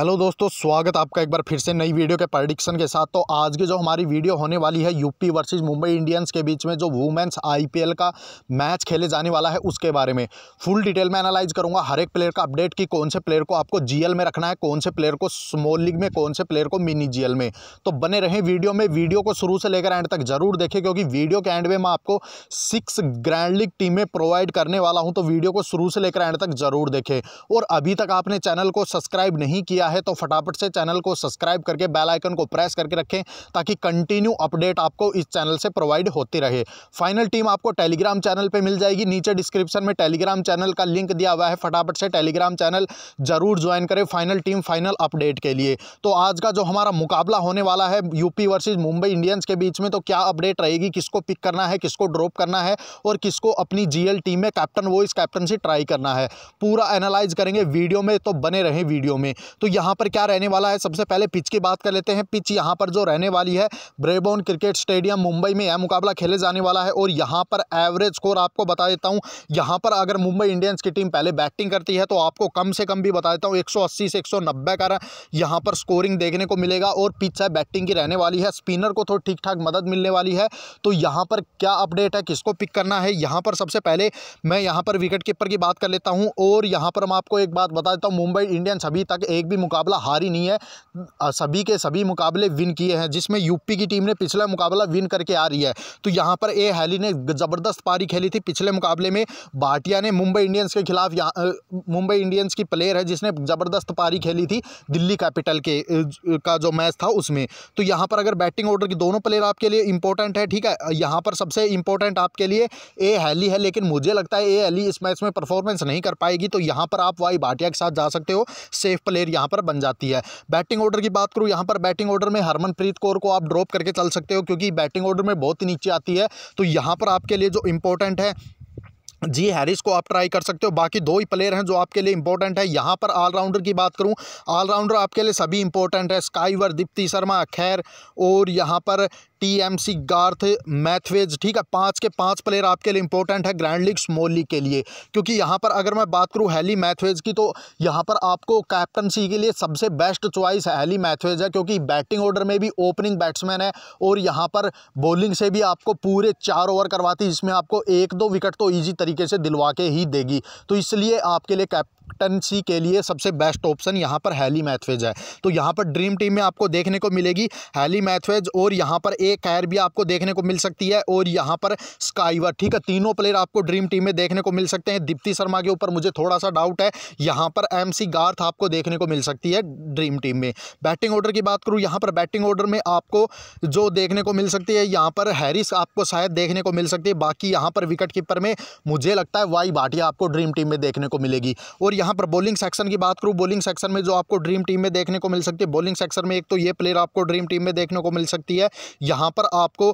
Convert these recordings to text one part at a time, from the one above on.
hello दोस्तों स्वागत आपका एक बार फिर से नई वीडियो के प्रडिक्शन के साथ तो आज की जो हमारी वीडियो होने वाली है यूपी वर्सेस मुंबई इंडियंस के बीच में जो वुमेंस आईपीएल का मैच खेले जाने वाला है उसके बारे में फुल डिटेल में एनालाइज करूंगा हर एक प्लेयर का अपडेट कि कौन से प्लेयर को आपको जीएल में रखना है कौन से प्लेयर को स्मॉल लीग में कौन से प्लेयर को मिनी जीएल में तो बने रहें वीडियो में वीडियो को शुरू से लेकर एंड तक जरूर देखें क्योंकि वीडियो के एंड में मैं आपको सिक्स ग्रैंड लीग टीमें प्रोवाइड करने वाला हूँ तो वीडियो को शुरू से लेकर एंड तक जरूर देखें और अभी तक आपने चैनल को सब्सक्राइब नहीं किया किया है तो फटाफट से चैनल को सब्सक्राइब करके बेल आइकन को प्रेस करके रखें ताकि कंटिन्यू अपडेट आपको इस चैनल से प्रोवाइड होती रहे फाइनल टीम आपको टेलीग्राम चैनल पर मिल जाएगी नीचे डिस्क्रिप्शन में टेलीग्राम चैनल का लिंक दिया हुआ है फटाफट से टेलीग्राम चैनल जरूर ज्वाइन करें फाइनल टीम फाइनल अपडेट के लिए तो आज का जो हमारा मुकाबला होने वाला है यूपी वर्सेज मुंबई इंडियंस के बीच में तो क्या अपडेट रहेगी किसको पिक करना है किसको ड्रॉप करना है और किसको अपनी जीएल टीम में कैप्टन वॉइस कैप्टनसी ट्राई करना है पूरा एनालाइज करेंगे वीडियो में तो बने रहे वीडियो में तो यहाँ पर क्या रहने वाला है सबसे पहले पिच की बात कर लेते हैं पिच यहाँ पर जो रहने वाली है ब्रेबोन क्रिकेट स्टेडियम मुंबई में यह मुकाबला खेले जाने वाला है और यहाँ पर एवरेज स्कोर आपको बता देता हूँ यहाँ पर अगर मुंबई इंडियंस की टीम पहले बैटिंग करती है तो आपको कम से कम भी बता देता हूँ एक से एक का यहाँ पर स्कोरिंग देखने को मिलेगा और पिच है बैटिंग की रहने वाली है स्पिनर को थोड़ी तो ठीक ठाक मदद मिलने वाली है तो यहाँ पर क्या अपडेट है किसको पिक करना है यहाँ पर सबसे पहले मैं यहाँ पर विकेट कीपर की बात कर लेता हूँ और यहाँ पर मैं आपको एक बात बता देता हूँ मुंबई इंडियंस अभी तक एक भी मुकाबला हारी नहीं है सभी के सभी मुकाबले विन किए हैं जिसमें यूपी की टीम ने पिछला मुकाबला विन करके आ रही है तो यहाँ पर ए हैली ने ज़बरदस्त पारी खेली थी पिछले मुकाबले में भाटिया ने मुंबई इंडियंस के खिलाफ मुंबई इंडियंस की प्लेयर है जिसने ज़बरदस्त पारी खेली थी दिल्ली कैपिटल के का जो मैच था उसमें तो यहाँ पर अगर बैटिंग ऑर्डर की दोनों प्लेयर आपके लिए इंपॉर्टेंट है ठीक है यहाँ पर सबसे इंपॉर्टेंट आपके लिए ए हैली है लेकिन मुझे लगता है ए हैली इस मैच में परफॉर्मेंस नहीं कर पाएगी तो यहाँ पर आप वाई भाटिया के साथ जा सकते हो सेफ प्लेयर यहाँ पर बन जाती है बैटिंग ऑर्डर की बात करूँ यहाँ पर बैटिंग ऑर्डर में हरमनप्रीत कौर को आप ड्रॉप करके चल सकते हो क्योंकि बैटिंग ऑर्डर में बहुत नीचे आती है तो यहाँ पर आपके लिए जो इंपॉर्टेंट है जी हैरिस को आप ट्राई कर सकते हो बाकी दो ही प्लेयर हैं जो आपके लिए इंपॉर्टेंट है यहाँ पर ऑलराउंडर की बात करूँ ऑलराउंडर आपके लिए सभी इंपॉर्टेंट है स्काईवर दीप्ति शर्मा खैर और यहाँ पर टीएमसी गार्थ मैथवेज ठीक है पाँच के पाँच प्लेयर आपके लिए इंपॉर्टेंट है ग्रैंड लीग स्मॉल लीग के लिए क्योंकि यहाँ पर अगर मैं बात करूँ हैली मैथवेज की तो यहाँ पर आपको कैप्टनसी के लिए सबसे बेस्ट चॉइस हैली मैथवेज है क्योंकि बैटिंग ऑर्डर में भी ओपनिंग बैट्समैन है और यहाँ पर बॉलिंग से भी आपको पूरे चार ओवर करवाती जिसमें आपको एक दो विकेट तो ईजी तरीके से दिलवा के ही देगी तो इसलिए आपके लिए कैप कैप्टनसी के लिए सबसे बेस्ट ऑप्शन यहाँ पर हैली मैथवेज है तो यहाँ पर ड्रीम टीम में आपको देखने को मिलेगी हैली मैथवेज और यहाँ पर एक एक खैर भी आपको देखने को मिल सकती है और यहाँ पर स्काईवर ठीक है तीनों प्लेयर आपको ड्रीम टीम में देखने को मिल सकते हैं दीप्ति शर्मा के ऊपर मुझे थोड़ा सा डाउट है यहाँ पर एम गार्थ आपको देखने को मिल सकती है ड्रीम टीम में बैटिंग ऑर्डर की बात करूँ यहाँ पर बैटिंग ऑर्डर में आपको जो देखने को मिल सकती है यहाँ पर हैरिस आपको शायद देखने को मिल सकती है बाकी यहाँ पर विकेट कीपर में मुझे लगता है वाई भाटिया आपको ड्रीम टीम में देखने को मिलेगी और यहाँ पर बॉलिंग सेक्शन की बात करूँ बॉलिंग सेक्शन में जो आपको ड्रीम टीम में देखने को मिल सकती है बॉलिंग सेक्शन में एक तो ये प्लेयर आपको ड्रीम टीम में देखने को मिल सकती है यहाँ यहाँ पर आपको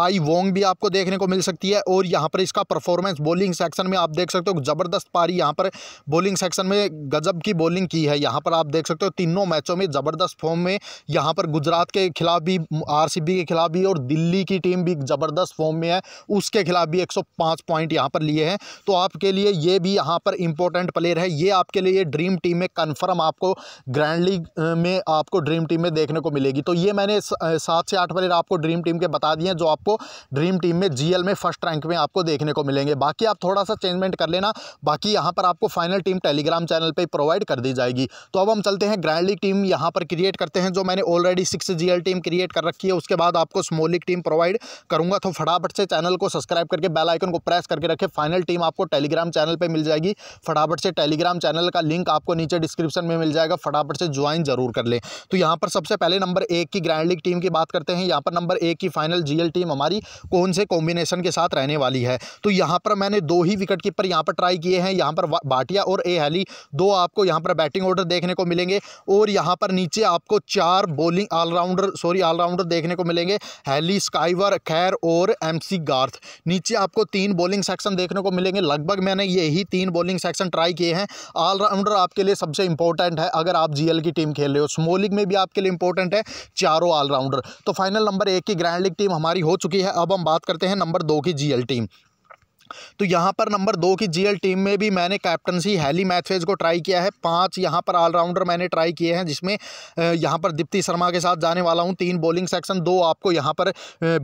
आई वोंग भी आपको देखने को मिल सकती है और यहाँ पर इसका परफॉर्मेंस बॉलिंग सेक्शन में आप देख सकते हो ज़बरदस्त पारी यहाँ पर बॉलिंग सेक्शन में गजब की बॉलिंग की है यहाँ पर आप देख सकते हो तीनों मैचों में ज़बरदस्त फॉर्म में यहाँ पर गुजरात के खिलाफ भी आर के खिलाफ भी और दिल्ली की टीम भी ज़बरदस्त फॉर्म में है उसके खिलाफ भी एक पॉइंट यहाँ पर लिए हैं तो आपके लिए ये भी यहाँ पर इंपॉर्टेंट प्लेयर है ये आपके लिए ड्रीम टीम में कन्फर्म आपको ग्रैंड लीग में आपको ड्रीम टीम में देखने को मिलेगी तो ये मैंने सात से आठ प्लेयर आपको ड्रीम टीम के बता दिए जो आपको ड्रीम टीम में जीएल में फर्स्ट रैंक में आपको देखने को मिलेंगे बाकी आप थोड़ा सा चेंजमेंट कर लेना बाकी यहाँ पर आपको फाइनल टीम टेलीग्राम चैनल पर प्रोवाइड कर दी जाएगी तो अब हम चलते हैं ग्रैंड लीग टीम यहाँ पर क्रिएट करते हैं जो मैंने already six G team create कर रखी है उसके बाद आपको स्मॉल लीग टीम प्रोवाइड करूँगा तो फटाफट से चैनल को सब्सक्राइब करके बेल आइकन को प्रेस करके रखें फाइनल टीम आपको टेलीग्राम चैनल पर मिल जाएगी फटाफट से टेलीग्राम चैनल का लिंक आपको नीचे डिस्क्रिप्शन में मिल जाएगा फटाफट से ज्वाइन जरूर कर लें तो यहाँ पर सबसे पहले नंबर एक की ग्रैंड लीग टीम की बात करते हैं यहाँ पर नंबर नंबर एक की फाइनल जीएल टीम हमारी कौन से कॉम्बिनेशन के साथ रहने वाली है तो यहाँ पर मैंने दो ही विकेट कीपर यहाँ पर ट्राई किए हैं यहाँ पर बाटिया और ए हैली दो आपको यहाँ पर बैटिंग ऑर्डर देखने को मिलेंगे और यहाँ पर नीचे आपको चार बॉलिंग ऑलराउंडर सॉरी ऑलराउंडर देखने को मिलेंगे हैली स्काइवर खैर और एम गार्थ नीचे आपको तीन बॉलिंग सेक्शन देखने को मिलेंगे लगभग मैंने यही तीन बॉलिंग सेक्शन ट्राई किए हैं ऑलराउंडर आपके लिए सबसे इंपॉर्टेंट है अगर आप जीएल की टीम खेल रहे हो स्मॉल लीग में भी आपके लिए इंपॉर्टेंट है चारों ऑलराउंडर तो फाइनल नंबर एक एक की ग्रैंड लीग टीम हमारी हो चुकी है अब हम बात करते हैं नंबर दो की जीएल टीम तो यहाँ पर नंबर दो की जीएल टीम में भी मैंने कैप्टनसी हैली मैथवेज को ट्राई किया है पांच यहाँ पर ऑलराउंडर मैंने ट्राई किए हैं जिसमें यहाँ पर दीप्ति शर्मा के साथ जाने वाला हूँ तीन बॉलिंग सेक्शन दो आपको यहाँ पर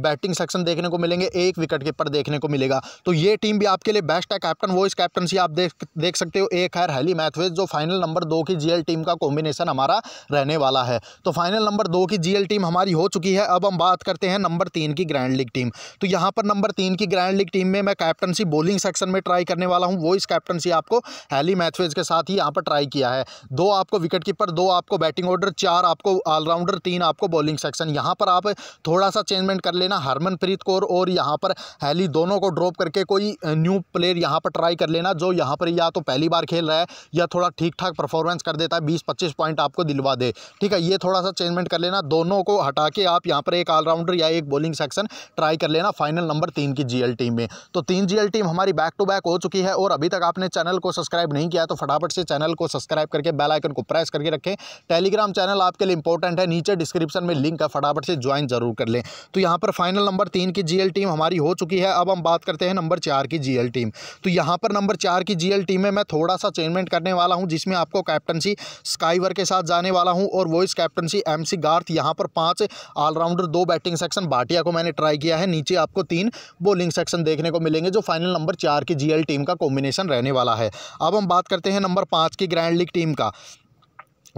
बैटिंग सेक्शन देखने को मिलेंगे एक विकेट कीपर देखने को मिलेगा तो ये टीम भी आपके लिए बेस्ट है कैप्टन वो कैप्टनसी आप देख देख सकते हो एक है हैली मैथवेज जो फाइनल नंबर दो की जी टीम का कॉम्बिनेशन हमारा रहने वाला है तो फाइनल नंबर दो की जी टीम हमारी हो चुकी है अब हम बात करते हैं नंबर तीन की ग्रैंड लीग टीम तो यहाँ पर नंबर तीन की ग्रैंड लीग टीम में मैं कैप्टन कैप्टनसी बॉलिंग सेक्शन में ट्राई करने वाला हूँ वो इस कैप्टनसी आपको हैली मैथवेज के साथ ही यहाँ पर ट्राई किया है दो आपको विकेट कीपर दो आपको बैटिंग ऑर्डर चार आपको ऑलराउंडर तीन आपको बॉलिंग सेक्शन यहाँ पर आप थोड़ा सा चेंजमेंट कर लेना हरमनप्रीत कौर और यहाँ पर हैली दोनों को ड्रॉप करके कोई न्यू प्लेयर यहाँ पर ट्राई कर लेना जो यहाँ पर या तो पहली बार खेल रहा है या थोड़ा ठीक ठाक परफॉर्मेंस कर देता है बीस पच्चीस पॉइंट आपको दिलवा दे ठीक है ये थोड़ा सा चेंजमेंट कर लेना दोनों को हटा के आप यहाँ पर एक ऑलराउंडर या एक बॉलिंग सेक्शन ट्राई कर लेना फाइनल नंबर तीन की जीएल टीम में तो तीन जीएल फाइनल टीम हमारी बैक टू बैक हो चुकी है और अभी तक आपने चैनल को सब्सक्राइब नहीं किया तो फटाफट से चैनल को सब्सक्राइब करके बेल आइकन को प्रेस करके रखें टेलीग्राम चैनल आपके लिए इंपॉर्टेंट है नीचे डिस्क्रिप्शन में लिंक है फटाफट से ज्वाइन जरूर कर लें तो यहाँ पर फाइनल नंबर तीन की जीएल टीम हमारी हो चुकी है अब हम बात करते हैं नंबर चार की जीएल टीम तो यहाँ पर नंबर चार की जीएल टीम में मैं थोड़ा सा चेंजमेंट करने वाला हूँ जिसमें आपको कैप्टनसी स्काईवर के साथ जाने वाला हूँ और वॉइस कैप्टनसी एम गार्थ यहाँ पर पाँच ऑलराउंडर दो बैटिंग सेक्शन बाटिया को मैंने ट्राई किया है नीचे आपको तीन बोलिंग सेक्शन देखने को मिलेंगे जो फाइनल नंबर चार की जीएल टीम का कॉम्बिनेशन रहने वाला है अब हम बात करते हैं नंबर पाँच की ग्रैंड लीग टीम का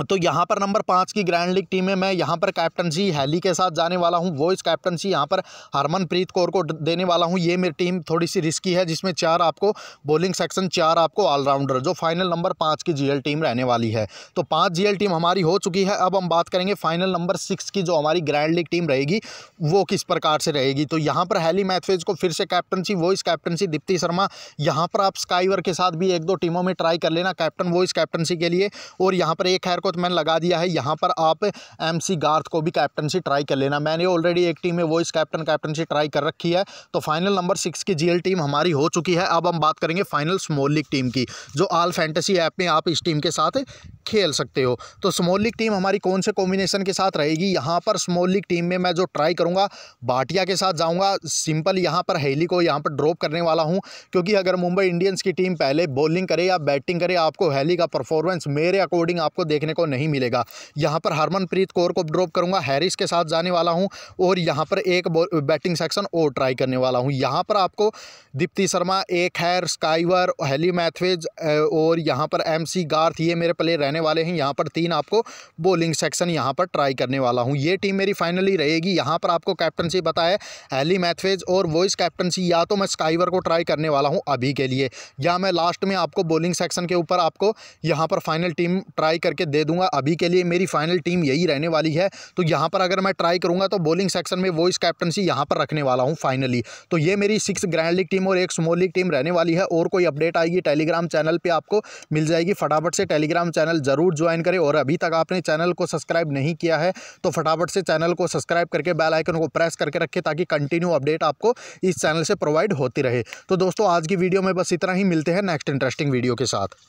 तो यहाँ पर नंबर पाँच की ग्रैंड लीग टीम में मैं यहाँ पर कैप्टनसी हैली के साथ जाने वाला हूँ वॉइस कैप्टनसी यहाँ पर हरमनप्रीत कौर को देने वाला हूँ ये मेरी टीम थोड़ी सी रिस्की है जिसमें चार आपको बॉलिंग सेक्शन चार आपको ऑलराउंडर जो फाइनल नंबर पाँच की जीएल टीम रहने वाली है तो पाँच जी टीम हमारी हो चुकी है अब हम बात करेंगे फाइनल नंबर सिक्स की जो हमारी ग्रैंड लीग टीम रहेगी वो किस प्रकार से रहेगी तो यहाँ पर हैली मैथवेज को फिर से कैप्टनसी इस कैप्टनसी दीप्ति शर्मा यहाँ पर आप स्काईवर के साथ भी एक दो टीमों में ट्राई कर लेना कैप्टन इस कैप्टनसी के लिए और यहाँ पर एक खैर को को तो मैंने लगा दिया है यहाँ पर आप एम सी गार्थ को भी कैप्टनसी ट्राई कर लेना मैंने ऑलरेडी एक टीम में वॉइस कैप्टन कैप्टनसी ट्राई कर रखी है तो फाइनल नंबर सिक्स की जी टीम हमारी हो चुकी है अब हम बात करेंगे फाइनल स्मॉल लीग टीम की जो आल फैंटेसी ऐप में आप इस टीम के साथ खेल सकते हो तो स्मॉल लीग टीम हमारी कौन से कॉम्बिनेशन के साथ रहेगी यहाँ पर स्मॉल लीग टीम में मैं जो ट्राई करूँगा भाटिया के साथ जाऊँगा सिंपल यहाँ पर हेली को यहाँ पर ड्रॉप करने वाला हूँ क्योंकि अगर मुंबई इंडियंस की टीम पहले बॉलिंग करे या बैटिंग करे आपको हेली का परफॉर्मेंस मेरे अकॉर्डिंग आपको देखने को नहीं मिलेगा यहाँ पर हरमनप्रीत कौर को ड्रॉप करूँगा हैरिस के साथ जाने वाला हूँ और यहाँ पर एक बैटिंग सेक्शन और ट्राई करने वाला हूँ यहाँ पर आपको दीप्ति शर्मा एक हैर स्काईवर हेली मैथवेज और यहाँ पर एम गार्थ ये मेरे प्लेयर रहने करने वाले हैं यहाँ पर तीन आपको बॉलिंग सेक्शन यहाँ पर ट्राई करने वाला हूँ ये टीम मेरी फाइनली रहेगी यहाँ पर आपको कैप्टनसी बताया एली मैथवेज और वॉइस कैप्टनसी या तो मैं स्काइवर को ट्राई करने वाला हूँ अभी के लिए या मैं लास्ट में आपको बॉलिंग सेक्शन के ऊपर आपको यहाँ पर फाइनल टीम ट्राई करके दे दूंगा अभी के लिए मेरी फाइनल टीम यही रहने वाली है तो यहाँ पर अगर मैं ट्राई करूँगा तो बॉलिंग सेक्शन में वॉइस कैप्टनसी यहाँ पर रखने वाला हूँ फाइनली तो ये मेरी सिक्स ग्रैंड लीग टीम और एक स्मॉल लीग टीम रहने वाली है और कोई अपडेट आएगी टेलीग्राम चैनल पर आपको मिल जाएगी फटाफट से टेलीग्राम चैनल ज़रूर ज्वाइन करें और अभी तक आपने चैनल को सब्सक्राइब नहीं किया है तो फटाफट से चैनल को सब्सक्राइब करके बेल आइकन को प्रेस करके रखें ताकि कंटिन्यू अपडेट आपको इस चैनल से प्रोवाइड होती रहे तो दोस्तों आज की वीडियो में बस इतना ही मिलते हैं नेक्स्ट इंटरेस्टिंग वीडियो के साथ